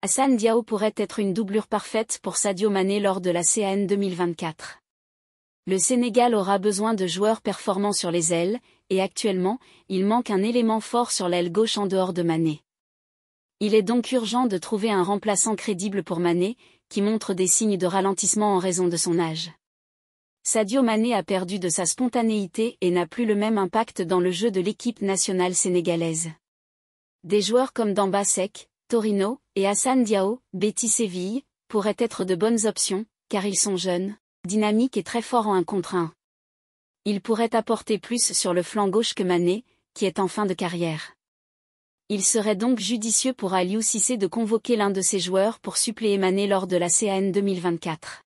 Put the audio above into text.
Hassan Diao pourrait être une doublure parfaite pour Sadio Mané lors de la CAN 2024. Le Sénégal aura besoin de joueurs performants sur les ailes, et actuellement, il manque un élément fort sur l'aile gauche en dehors de Mané. Il est donc urgent de trouver un remplaçant crédible pour Mané, qui montre des signes de ralentissement en raison de son âge. Sadio Mané a perdu de sa spontanéité et n'a plus le même impact dans le jeu de l'équipe nationale sénégalaise. Des joueurs comme Damba Torino, et Hassan Diao, Betty Séville, pourraient être de bonnes options, car ils sont jeunes, dynamiques et très forts en un contre un. Ils pourraient apporter plus sur le flanc gauche que Mané, qui est en fin de carrière. Il serait donc judicieux pour Aliou Cissé de convoquer l'un de ses joueurs pour suppléer Mané lors de la CAN 2024.